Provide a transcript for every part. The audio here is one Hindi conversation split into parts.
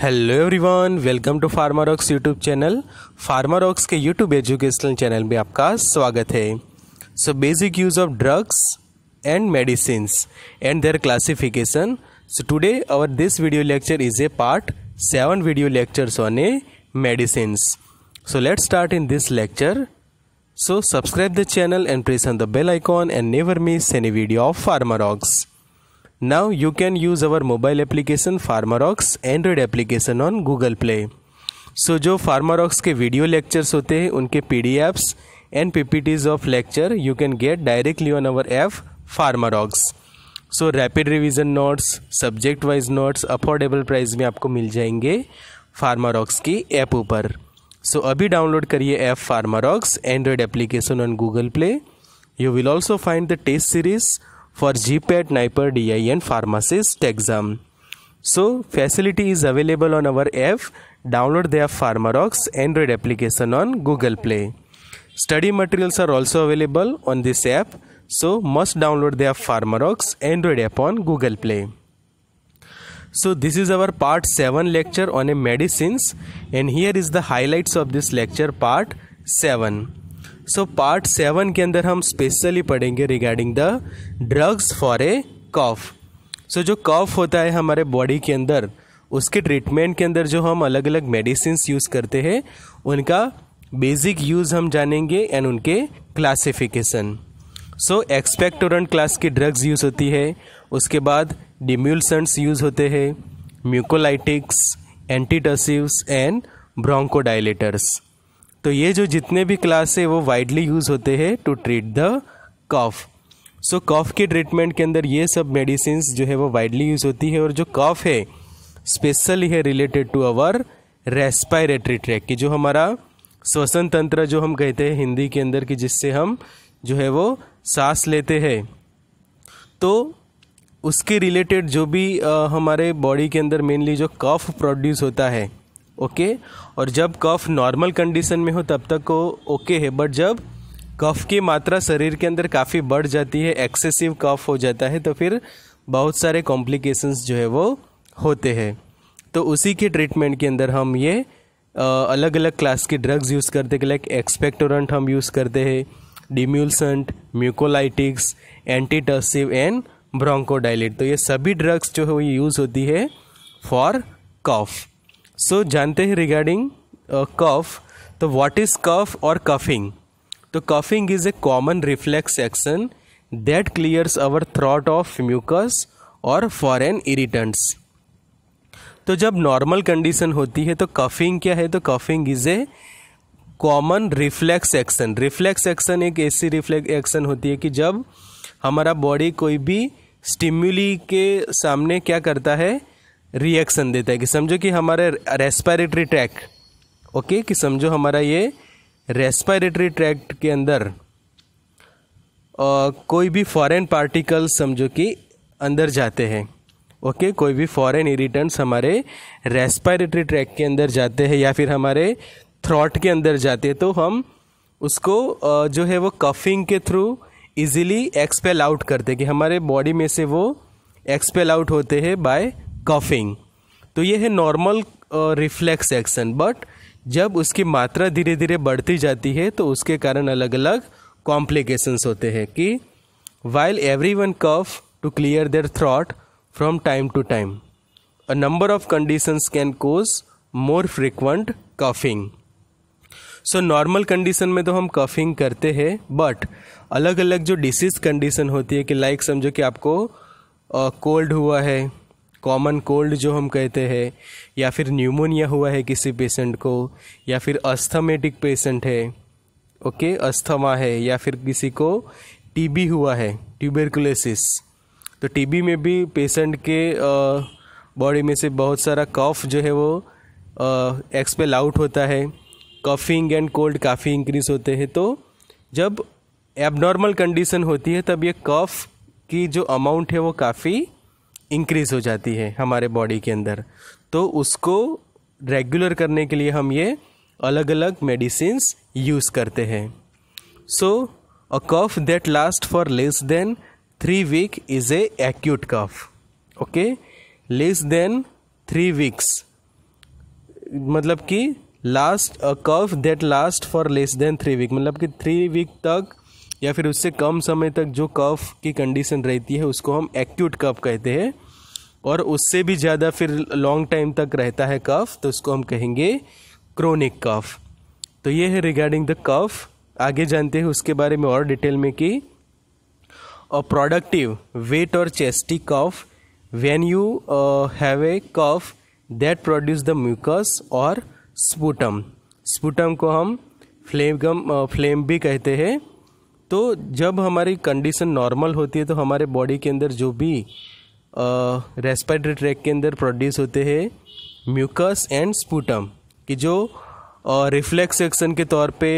Hello everyone welcome to Pharmarocks YouTube channel Pharmarocks के यूट्यूब एजुकेशनल चैनल में आपका स्वागत है so basic use of drugs and medicine and their classification so today our this video lecture is a part seven video lectures on a medicine so let's start in this lecture so subscribe the channel and press on the bell icon and never miss any video of Pharmarocks Now you can use our mobile application Pharmarox Android application on Google Play. So so, जो फार्मारॉक्स के वीडियो लेक्चर्स होते हैं उनके P D Fs and P P Ts of lecture you can get directly on our app Pharmarocks so rapid revision notes subject wise notes affordable price में आपको मिल जाएंगे फार्मारॉक्स की ऐप ऊपर सो अभी डाउनलोड करिए app Pharmarocks Android application on Google Play you will also find the test series for GPAT, NIPER, DI and pharmacist exam. So facility is available on our app. Download their Pharmarox Android application on Google Play. Study materials are also available on this app. So must download their Pharmarox Android app on Google Play. So this is our part 7 lecture on a medicines and here is the highlights of this lecture part 7. So part seven के अंदर हम स्पेशली पढ़ेंगे regarding the drugs for a cough so जो कॉफ होता है हमारे बॉडी के अंदर उसके ट्रीटमेंट के अंदर जो हम अलग अलग मेडिसिन यूज़ करते हैं उनका बेसिक यूज़ हम जानेंगे एंड उनके क्लासिफिकेशन सो एक्सपेक्टोरेंट क्लास की ड्रग्स यूज़ होती है उसके बाद डिम्यूलसंट्स यूज़ होते हैं म्यूकोलाइटिक्स एंटीटसिवस एंड ब्रोंकोडाइलेटर्स तो ये जो जितने भी क्लास है वो वाइडली यूज़ होते हैं to treat the cough so cough के ट्रीटमेंट के अंदर ये सब मेडिसिन जो है वो वाइडली यूज़ होती है और जो कॉफ़ है स्पेशली है related to our respiratory tract की जो हमारा श्वसन तंत्र जो हम कहते हैं हिंदी के अंदर कि जिससे हम जो है वो सांस लेते हैं तो उसके रिलेटेड जो भी आ, हमारे बॉडी के अंदर मेनली जो कफ प्रोड्यूस होता है ओके और जब कफ नॉर्मल कंडीशन में हो तब तक वो ओके है बट जब कफ की मात्रा शरीर के अंदर काफ़ी बढ़ जाती है एक्सेसिव कफ हो जाता है तो फिर बहुत सारे कॉम्प्लिकेशंस जो है वो होते हैं तो उसी के ट्रीटमेंट के अंदर हम ये अलग अलग क्लास के ड्रग्स यूज़ करते हैं लाइक एक्सपेक्टोरेंट हम यूज़ करते हैं demulcent mucolytics antitussive and bronchodilate तो ये सभी ड्रग्स जो है वो यूज़ होती है फॉर कफ सो so, जानते हैं रिगार्डिंग कफ uh, तो व्हाट इज कफ और कफिंग तो coughing is a common reflex action that clears our throat of mucus और फॉरेन इरिटेंट्स तो जब नॉर्मल कंडीशन होती है तो कफिंग क्या है तो coughing is a common reflex action reflex action एक ऐसी रिफ्लेक्स एक्शन होती है कि जब हमारा बॉडी कोई भी स्टिम्यूली के सामने क्या करता है रिएक्शन देता है कि समझो कि हमारे रेस्पायरेटरी ट्रैक ओके कि समझो हमारा ये रेस्पायरेटरी ट्रैक के अंदर कोई भी फॉरेन पार्टिकल समझो कि अंदर जाते हैं ओके कोई भी फॉरेन इरिटेंट्स हमारे रेस्पायरेटरी ट्रैक के अंदर जाते हैं या फिर हमारे थ्रॉट के अंदर जाते हैं तो हम उसको जो है वो कफिंग के थ्रू इजीली एक्सपेल आउट करते हैं कि हमारे बॉडी में से वो एक्सपेल आउट होते हैं बाय कफिंग तो ये है नॉर्मल रिफ्लेक्स एक्शन बट जब उसकी मात्रा धीरे धीरे बढ़ती जाती है तो उसके कारण अलग अलग कॉम्प्लिकेशंस होते हैं कि while everyone cough to clear their throat from time to time a number of conditions can cause more frequent coughing so normal condition में तो हम कफिंग करते हैं बट अलग अलग जो डिसीज कंडीशन होती है कि लाइक like समझो कि आपको कोल्ड uh, हुआ है कॉमन कोल्ड जो हम कहते हैं या फिर न्यूमोनिया हुआ है किसी पेशेंट को या फिर अस्थमेटिक पेशेंट है ओके अस्थमा है या फिर किसी को टीबी हुआ है ट्यूबरकुलोसिस तो टीबी में भी पेशेंट के बॉडी में से बहुत सारा कफ जो है वो एक्सपेल आउट होता है कफिंग एंड कोल्ड काफ़ी इंक्रीज होते हैं तो जब एबनॉर्मल कंडीशन होती है तब ये कफ की जो अमाउंट है वो काफ़ी इंक्रीज़ हो जाती है हमारे बॉडी के अंदर तो उसको रेगुलर करने के लिए हम ये अलग अलग मेडिसिन यूज़ करते हैं so a cough that last for less than three week is a acute cough okay less than three weeks मतलब कि last a cough that last for less than three week मतलब कि थ्री वीक तक या फिर उससे कम समय तक जो कफ की कंडीशन रहती है उसको हम एक्यूट कफ कहते हैं और उससे भी ज़्यादा फिर लॉन्ग टाइम तक रहता है कफ तो उसको हम कहेंगे क्रोनिक कफ तो ये है रिगार्डिंग द कफ आगे जानते हैं उसके बारे में और डिटेल में कि अ प्रोडक्टिव वेट और chesty cough when you have a cough that produce the mucus और स्पूटम स्पूटम को हम फ्लेम गम फ्लेम भी कहते हैं तो जब हमारी कंडीशन नॉर्मल होती है तो हमारे बॉडी के अंदर जो भी रेस्पिरेटरी ट्रैक के अंदर प्रोड्यूस होते हैं म्यूकस एंड स्पूटम कि जो रिफ्लेक्स एक्शन के तौर पे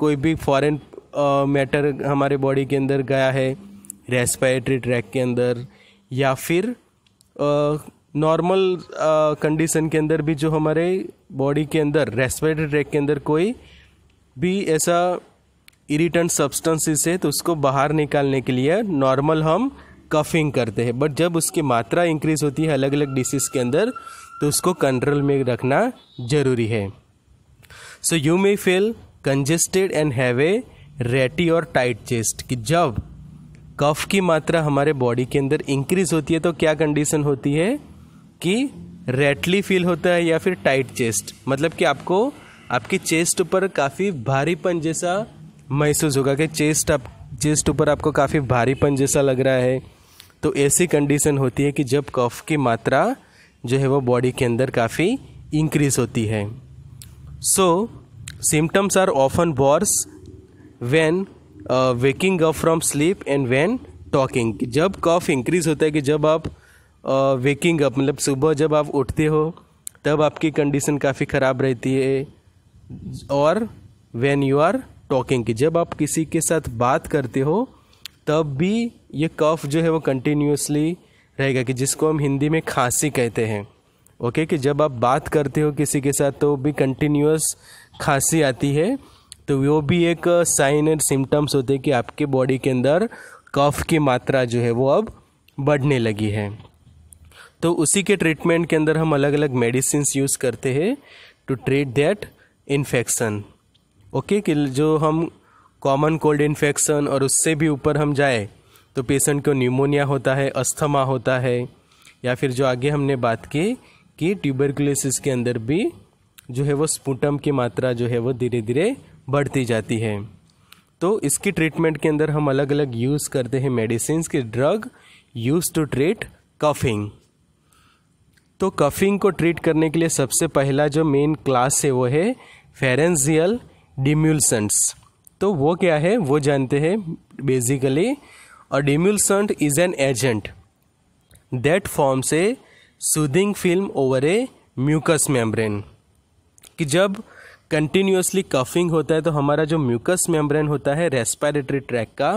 कोई भी फॉरेन मैटर हमारे बॉडी के अंदर गया है रेस्पिरेटरी ट्रैक के अंदर या फिर नॉर्मल कंडीशन के अंदर भी जो हमारे बॉडी के अंदर रेस्पिरेटरी ट्रैक के अंदर कोई भी ऐसा इरिटेंट सब्सटेंसेस है तो उसको बाहर निकालने के लिए नॉर्मल हम कफिंग करते हैं बट जब उसकी मात्रा इंक्रीज होती है अलग अलग डिसीज़ के अंदर तो उसको कंट्रोल में रखना ज़रूरी है so you may feel congested and have a rattly और टाइट चेस्ट कि जब कफ की मात्रा हमारे बॉडी के अंदर इंक्रीज होती है तो क्या कंडीशन होती है कि रेटली फील होता है या फिर टाइट चेस्ट मतलब कि आपको आपकी चेस्ट पर काफ़ी भारीपन जैसा महसूस होगा कि चेस्ट आप चेस्ट ऊपर आपको काफ़ी भारीपन जैसा लग रहा है तो ऐसी कंडीशन होती है कि जब कफ की मात्रा जो है वो बॉडी के अंदर काफ़ी इंक्रीज होती है so symptoms are often worse when waking up from sleep and when talking जब कफ इंक्रीज होता है कि जब आप वेकिंग uh, अप मतलब सुबह जब आप उठते हो तब आपकी कंडीशन काफ़ी ख़राब रहती है और वेन यू आर टॉकिंग की जब आप किसी के साथ बात करते हो तब भी ये कफ जो है वो कंटिन्यूसली रहेगा कि जिसको हम हिंदी में खांसी कहते हैं ओके कि जब आप बात करते हो किसी के साथ तो भी कंटिन्यूस खांसी आती है तो वो भी एक साइन एंड सिम्टम्स होते हैं कि आपके बॉडी के अंदर कफ की मात्रा जो है वो अब बढ़ने लगी है तो उसी के ट्रीटमेंट के अंदर हम अलग अलग मेडिसिन यूज़ करते हैं to treat that infection okay कि जो हम कॉमन कोल्ड इन्फेक्शन और उससे भी ऊपर हम जाए तो पेशेंट को न्यूमोनिया होता है अस्थमा होता है या फिर जो आगे हमने बात की कि ट्यूबरकुलोसिस के अंदर भी जो है वो स्पूटम की मात्रा जो है वो धीरे धीरे बढ़ती जाती है तो इसकी ट्रीटमेंट के अंदर हम अलग अलग यूज़ करते हैं मेडिसिन के drug use to treat coughing तो कफिंग को ट्रीट करने के लिए सबसे पहला जो मेन क्लास है वो है फेरेंजियल डिम्यूलसेंट्स तो वो क्या है वो जानते हैं basically a demulcent is an agent that forms a soothing film over a mucus membrane कि जब कंटिन्यूसली कफिंग होता है तो हमारा जो म्यूकस मेम्ब्रेन होता है रेस्पायरेटरी ट्रैक का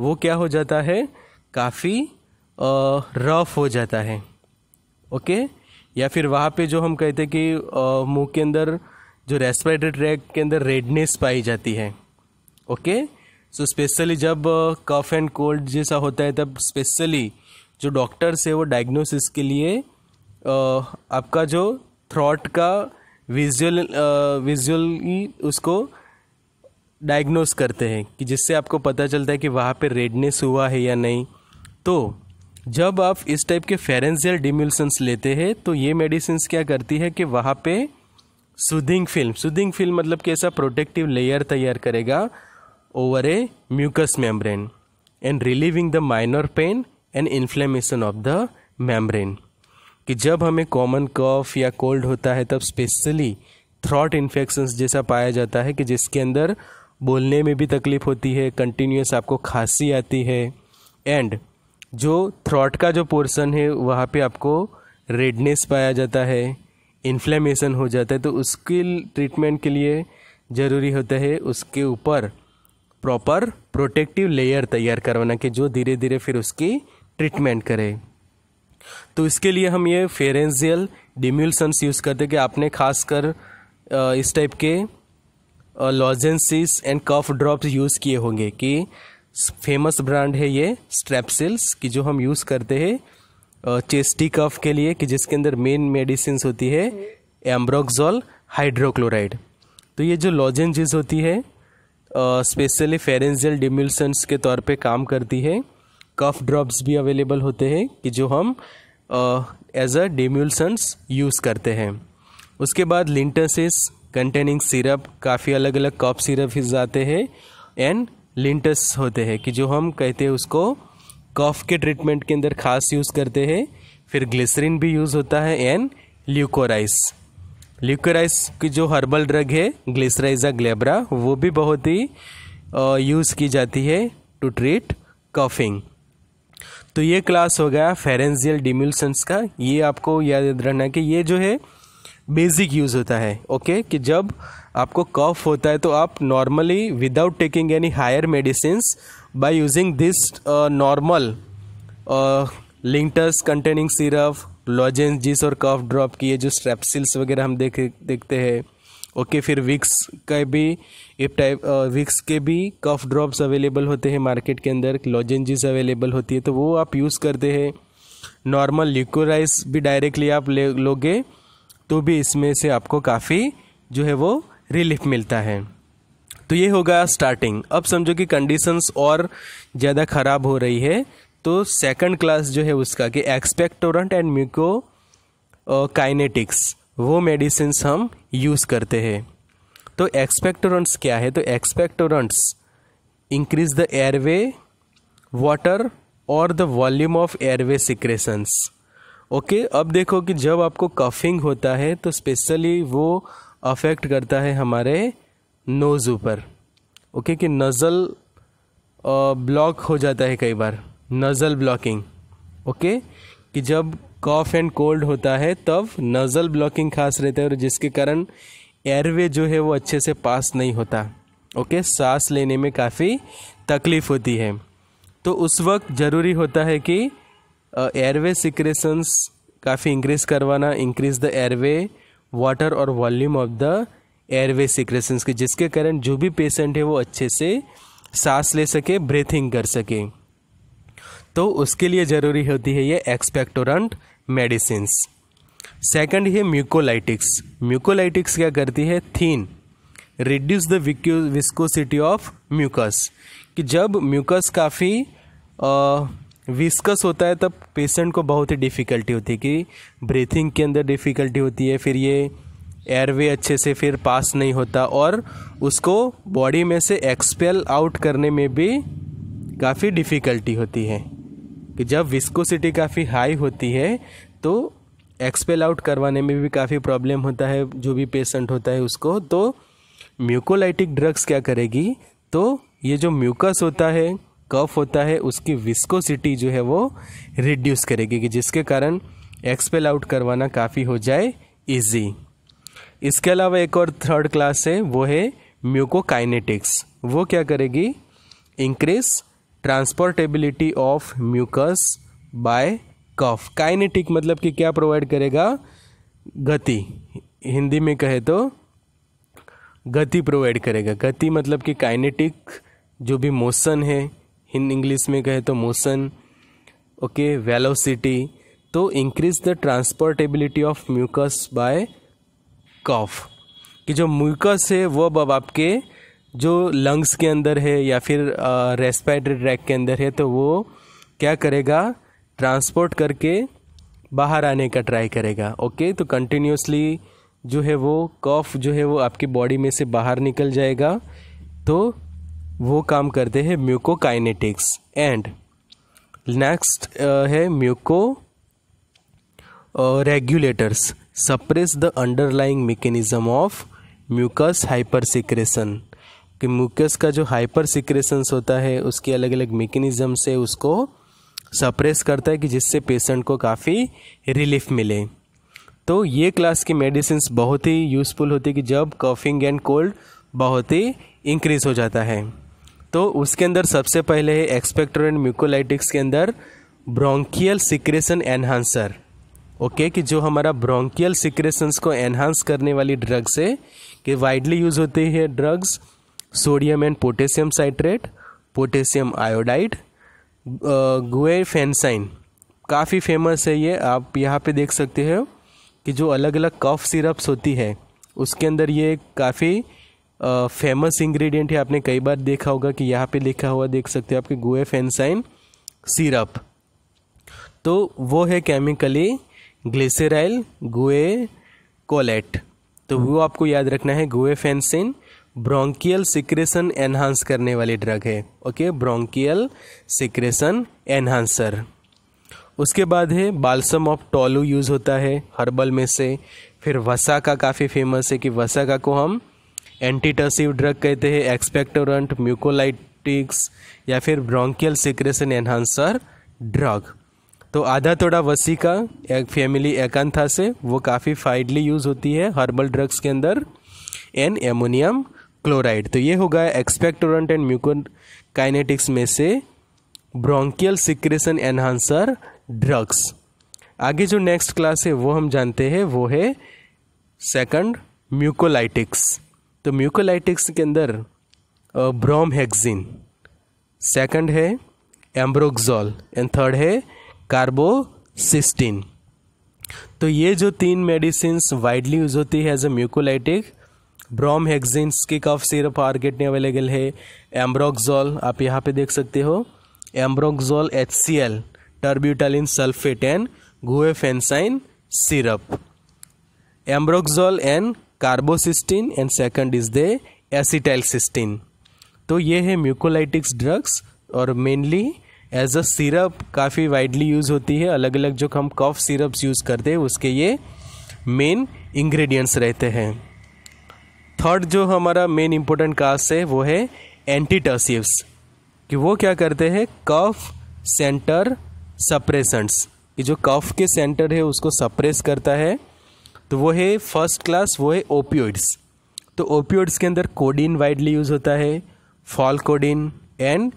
वो क्या हो जाता है काफ़ी रफ हो जाता है ओके या फिर वहाँ पे जो हम कहते हैं कि मुंह के अंदर जो रेस्पिरेटरी ट्रैक के अंदर रेडनेस पाई जाती है ओके सो स्पेशली जब कफ एंड कोल्ड जैसा होता है तब स्पेशली जो डॉक्टर्स है वो डायग्नोसिस के लिए uh, आपका जो थ्रॉट का विजुअल विजुअली uh, उसको डायग्नोस करते हैं कि जिससे आपको पता चलता है कि वहाँ पे रेडनेस हुआ है या नहीं तो जब आप इस टाइप के फेरेंजियल डिम्यूलसन्स लेते हैं तो ये मेडिसिन क्या करती है कि वहाँ पे सुदिंग फिल्म सुदिंग फिल्म मतलब कि ऐसा प्रोटेक्टिव लेयर तैयार करेगा over a mucus membrane and relieving the minor pain and inflammation of the membrane कि जब हमें कॉमन कफ या कोल्ड होता है तब स्पेशली थ्रॉट इन्फेक्शंस जैसा पाया जाता है कि जिसके अंदर बोलने में भी तकलीफ होती है कंटिन्यूस आपको खांसी आती है एंड जो थ्रॉट का जो पोर्शन है वहाँ पे आपको रेडनेस पाया जाता है इन्फ्लेमेशन हो जाता है तो उसके ट्रीटमेंट के लिए ज़रूरी होता है उसके ऊपर प्रॉपर प्रोटेक्टिव लेयर तैयार करवाना कि जो धीरे धीरे फिर उसकी ट्रीटमेंट करे तो इसके लिए हम ये फेरेंजियल डिम्यूलसन्स यूज़ करते हैं कि आपने खासकर इस टाइप के lozenges and cough drops use किए होंगे कि फेमस ब्रांड है ये स्ट्रेपसिल्स की जो हम यूज़ करते हैं चेस्टी कफ के लिए कि जिसके अंदर मेन मेडिसिन होती है एम्ब्रोक्सोल हाइड्रोक्लोराइड तो ये जो लॉजेंजेस होती है स्पेशली फेरेंजियल डिम्यूलसन्स के तौर पे काम करती है कफ ड्रॉप्स भी अवेलेबल होते हैं कि जो हम एज अ डिम्यूलसन्स यूज़ करते हैं उसके बाद लिंटसिस कंटेनिंग सिरप काफ़ी अलग अलग कफ सिरप आते हैं एंड लिंटस होते हैं कि जो हम कहते हैं उसको कफ के ट्रीटमेंट के अंदर खास यूज़ करते हैं फिर ग्लिसरीन भी यूज़ होता है एंड ल्यूकोराइस ल्यूकोराइस की जो हर्बल ड्रग है ग्लिसराइजा ग्लेब्रा वो भी बहुत ही यूज़ की जाती है टू ट्रीट कफिंग तो ये क्लास हो गया फेरेंजियल डिम्यूलसन्स का ये आपको याद रखना कि ये जो है बेसिक यूज़ होता है ओके कि जब आपको कफ होता है तो आप normally without taking any higher medicine by using this normal linctus containing syrup lozenges जिस और कफ ड्रॉप की जो स्ट्रेपसिल्स वगैरह हम देख देखते हैं ओके okay, फिर विक्स का भी एक टाइप विक्स के भी कफ ड्रॉप्स अवेलेबल होते हैं मार्केट के अंदर लॉजेंजिस अवेलेबल होती है तो वो आप यूज़ करते हैं नॉर्मल लिक्वराइज भी डायरेक्टली आप ले लोगे तो भी इसमें से आपको काफ़ी जो है वो रिलीफ मिलता है तो ये होगा स्टार्टिंग अब समझो कि कंडीशंस और ज़्यादा ख़राब हो रही है तो सेकंड क्लास जो है उसका कि एक्सपेक्टोरेंट एंड म्यूको काइनेटिक्स वो मेडिसिन हम यूज़ करते हैं तो एक्सपेक्टोरेंट्स क्या है तो expectorants increase the airway water और the volume of airway secretions okay अब देखो कि जब आपको कफिंग होता है तो स्पेशली वो अफेक्ट करता है हमारे नोज़ ऊपर ओके कि नज़ल ब्लॉक हो जाता है कई बार नज़ल ब्लॉकिंग ओके कि जब कॉफ एंड कोल्ड होता है तब नज़ल ब्लॉकिंग खास रहता है और जिसके कारण एयरवे जो है वो अच्छे से पास नहीं होता ओके सांस लेने में काफ़ी तकलीफ़ होती है तो उस वक्त ज़रूरी होता है कि एयरवे सिक्रेशंस काफ़ी इंक्रीज करवाना इंक्रीज द एयरवे वाटर और volume of the airway secretions के जिसके कारण जो भी पेशेंट है वो अच्छे से सांस ले सके ब्रीथिंग कर सके तो उसके लिए ज़रूरी होती है ये एक्सपेक्टोरेंट मेडिसिन सेकंड है म्यूकोलाइटिक्स म्यूकोलाइटिक्स क्या करती है thin reduce the viscosity of mucus कि जब म्यूकस काफ़ी विस्कस होता है तब पेशेंट को बहुत ही डिफ़िकल्टी होती है कि ब्रीथिंग के अंदर डिफ़िकल्टी होती है फिर ये एयरवे अच्छे से फिर पास नहीं होता और उसको बॉडी में से एक्सपेल आउट करने में भी काफ़ी डिफ़िकल्टी होती है कि जब विस्कोसिटी काफ़ी हाई होती है तो एक्सपेल आउट करवाने में भी काफ़ी प्रॉब्लम होता है जो भी पेशेंट होता है उसको तो म्यूकोलाइटिक ड्रग्स क्या करेगी तो ये जो म्यूकस होता है कफ होता है उसकी विस्कोसिटी जो है वो रिड्यूस करेगी कि जिसके कारण एक्सपेल आउट करवाना काफ़ी हो जाए इजी इसके अलावा एक और थर्ड क्लास है वो है म्यूकोकाइनेटिक्स वो क्या करेगी increase transportability of mucus by cough kinetic मतलब कि क्या प्रोवाइड करेगा गति हिंदी में कहे तो गति प्रोवाइड करेगा गति मतलब कि काइनेटिक जो भी मोशन है इन इंग्लिश में कहे तो मोशन ओके वेलोसिटी तो increase the transportability of mucus by cough कि जो म्यूकस है वो अब आपके जो लंग्स के अंदर है या फिर रेस्पायरेटरी ट्रैक के अंदर है तो वो क्या करेगा ट्रांसपोर्ट करके बाहर आने का ट्राई करेगा ओके तो कंटिन्यूसली जो है वो कफ जो है वो आपकी बॉडी में से बाहर निकल जाएगा तो वो काम करते हैं म्यूकोकाइनेटिक्स एंड नेक्स्ट है mucoregulators suppress the underlying mechanism of mucus hypersecretion कि म्यूकस का जो हाइपर सिक्रेशंस होता है उसके अलग अलग मेकेनिज्म से उसको सप्रेस करता है कि जिससे पेशेंट को काफ़ी रिलीफ मिले तो ये क्लास की मेडिसिन बहुत ही यूज़फुल होती है कि जब कफिंग एंड कोल्ड बहुत ही इंक्रीज़ हो जाता है तो उसके अंदर सबसे पहले है एक्सपेक्टर एंड म्यूकोलाइटिक्स के अंदर ब्रोंकियल सिक्रेशन एनहांसर ओके कि जो हमारा ब्रोंकियल सिक्रेशंस को एनहांस करने वाली ड्रग्स है कि वाइडली यूज होती है drugs sodium and potassium citrate potassium iodide guaifenesin काफ़ी फेमस है ये आप यहाँ पे देख सकते हो कि जो अलग अलग कफ सिरप्स होती है उसके अंदर ये काफ़ी फेमस इंग्रेडिएंट है आपने कई बार देखा होगा कि यहाँ पे लिखा हुआ देख सकते हो आपके गोए फेंसाइन सिरप तो वो है केमिकली ग्लिसराइल गोए कोलेट तो वो आपको याद रखना है guaifenesin bronchial secretion enhance करने वाली ड्रग है ओके ब्रोंकियल सिक्रेशन एनहांसर उसके बाद है बालसम ऑफ टोलू यूज़ होता है हर्बल में से फिर वसा का काफ़ी फेमस है कि वसा का को हम एंटीटसिव ड्रग कहते हैं एक्सपेक्टोरेंट म्यूकोलाइटिक्स या फिर ब्रोंकियल सिक्रेशन एनहांसर ड्रग तो आधा थोड़ा वसी का एक फैमिली एकांथा से वो काफ़ी फाइडली यूज़ होती है हर्बल ड्रग्स के अंदर एंड एमोनियम क्लोराइड तो ये होगा एक्सपेक्टोरेंट एंड म्यूकोकाइनेटिक्स में से ब्रोंकियल सिक्रेशन एनहांसर ड्रग्स आगे जो नेक्स्ट क्लास है वो हम जानते हैं वो है सेकंड म्यूकोलाइटिक्स तो म्यूकोलाइटिक्स के अंदर ब्रोम हेक्सिन सेकंड है एम्ब्रोक्सोल एंड थर्ड है कार्बोसिस्टिन तो ये जो तीन मेडिसिन वाइडली यूज होती है as a mucolytic bromhexine की कफ सिरप आर्गेट में अवेलेबल है एम्ब्रोक्सोल आप यहाँ पे देख सकते हो ambroxol H C L terbutaline sulphate and guaifenesin syrup ambroxol and carbocisteine and second is the acetyl cysteine तो ये है म्यूकोलाइटिक्स ड्रग्स और मेनली एज अ सिरप काफ़ी वाइडली यूज़ होती है अलग अलग जो हम कफ सिरप्स यूज़ करते हैं उसके ये मेन इंग्रेडिएंट्स रहते हैं थर्ड जो हमारा मेन इम्पोर्टेंट कास्ट है वो है एंटीटसिव्स कि वो क्या करते हैं कफ सेंटर सप्रेसेंट्स कि जो कफ के सेंटर है उसको सप्रेस करता है तो वो है फर्स्ट क्लास वो है ओपियोइड्स तो ओपियोइड्स के अंदर कोडिन वाइडली यूज़ होता है फॉलकोडिन एंड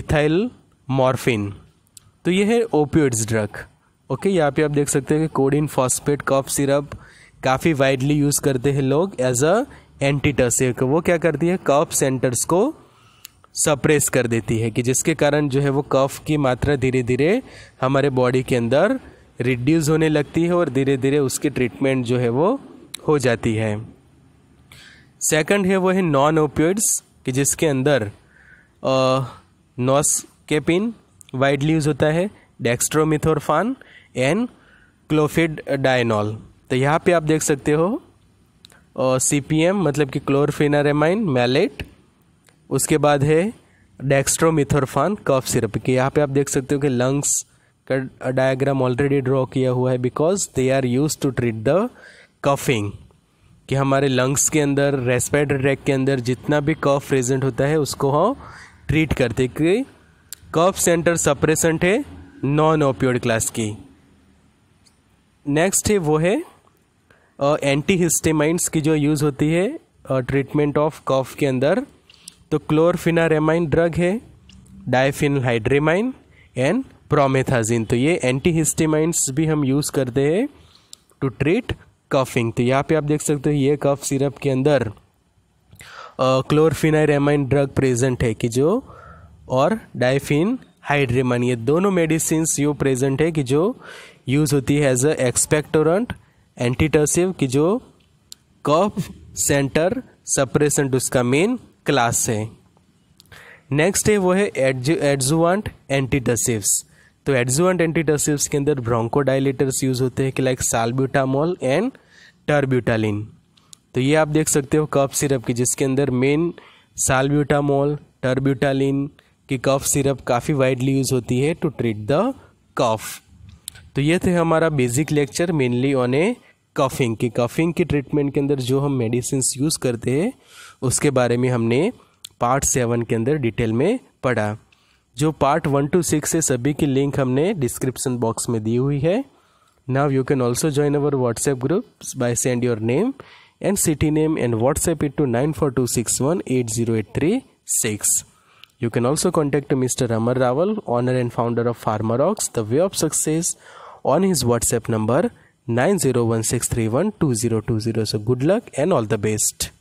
इथाइल मॉर्फिन तो ये है ओपियोइड्स ड्रग ओके यहाँ पे आप देख सकते हैं कि कोडिन फॉस्फेट कफ सिरप काफ़ी वाइडली यूज़ करते हैं लोग एज अ एंटीटसिक वो क्या करती है कफ सेंटर्स को सप्रेस कर देती है कि जिसके कारण जो है वो कफ की मात्रा धीरे धीरे हमारे बॉडी के अंदर रिड्यूस होने लगती है और धीरे धीरे उसकी ट्रीटमेंट जो है वो हो जाती है सेकंड है वो है नॉन ओपियड्स कि जिसके अंदर नॉस केपिन वाइडली यूज़ होता है डेक्स्ट्रोमिथोरफान एंड क्लोफिड डायनॉल तो यहाँ पे आप देख सकते हो सी पी एम मतलब कि क्लोरफिनारेमाइन मैलेट उसके बाद है डेक्स्ट्रोमिथोरफान कफ सिरप कि यहाँ पे आप देख सकते हो कि लंग्स का डायग्राम ऑलरेडी ड्रॉ किया हुआ है because they are used to treat the coughing कि हमारे लंग्स के अंदर रेस्पिरेटरी ट्रैक के अंदर जितना भी कफ प्रेजेंट होता है उसको हम ट्रीट करते कि कफ सेंटर सप्रेसेंट है नॉन ओपियोड क्लास की नेक्स्ट है वो है एंटी हिस्टेमाइंस की जो यूज़ होती है ट्रीटमेंट ऑफ कफ के अंदर तो क्लोरफिनारेमाइन ड्रग है हाइड्रेमाइन एंड प्रोमेथाजिन तो ये एंटी हिस्टेमाइंस भी हम यूज़ करते हैं टू ट्रीट कफिंग तो यहाँ पे आप देख सकते हो ये कफ सिरप के अंदर क्लोरफिनाइरेमाइन ड्रग प्रेजेंट है कि जो और डाइफिन हाइड्रेमन ये दोनों मेडिसिन यो प्रेजेंट है कि जो यूज़ होती है एज अ एक्सपेक्टोरेंट एंटीटर्सिव कि जो कफ सेंटर सप्रेसेंट उसका मेन क्लास है नेक्स्ट है वो है एडजुआंट एंटीटसिव्स तो एडजुवेंट एंटीडसिव्स के अंदर ब्रोंकोडाइलेटर्स यूज होते हैं कि लाइक साल्ब्यूटामोल एंड टर्ब्यूटालिन तो ये आप देख सकते हो कफ सिरप की जिसके अंदर मेन साल्ब्यूटामोल टर्ब्यूटालिन की कफ सिरप काफ़ी वाइडली यूज़ होती है टू ट्रीट द कफ तो ये थे हमारा basic lecture mainly on a coughing की कफिंग की ट्रीटमेंट के अंदर जो हम मेडिसिन यूज़ करते हैं उसके बारे में हमने पार्ट सेवन के अंदर डिटेल में पढ़ा जो पार्ट वन टू सिक्स है सभी की लिंक हमने डिस्क्रिप्शन बॉक्स में दी हुई है now you can also join our WhatsApp group by send your name and city name and WhatsApp it to nine four two six one eight zero eight three six you can also contact mister Amar Rawal owner and founder of pharma ox the way of success on his WhatsApp number nine zero one six three one two zero two zero so good luck and all the best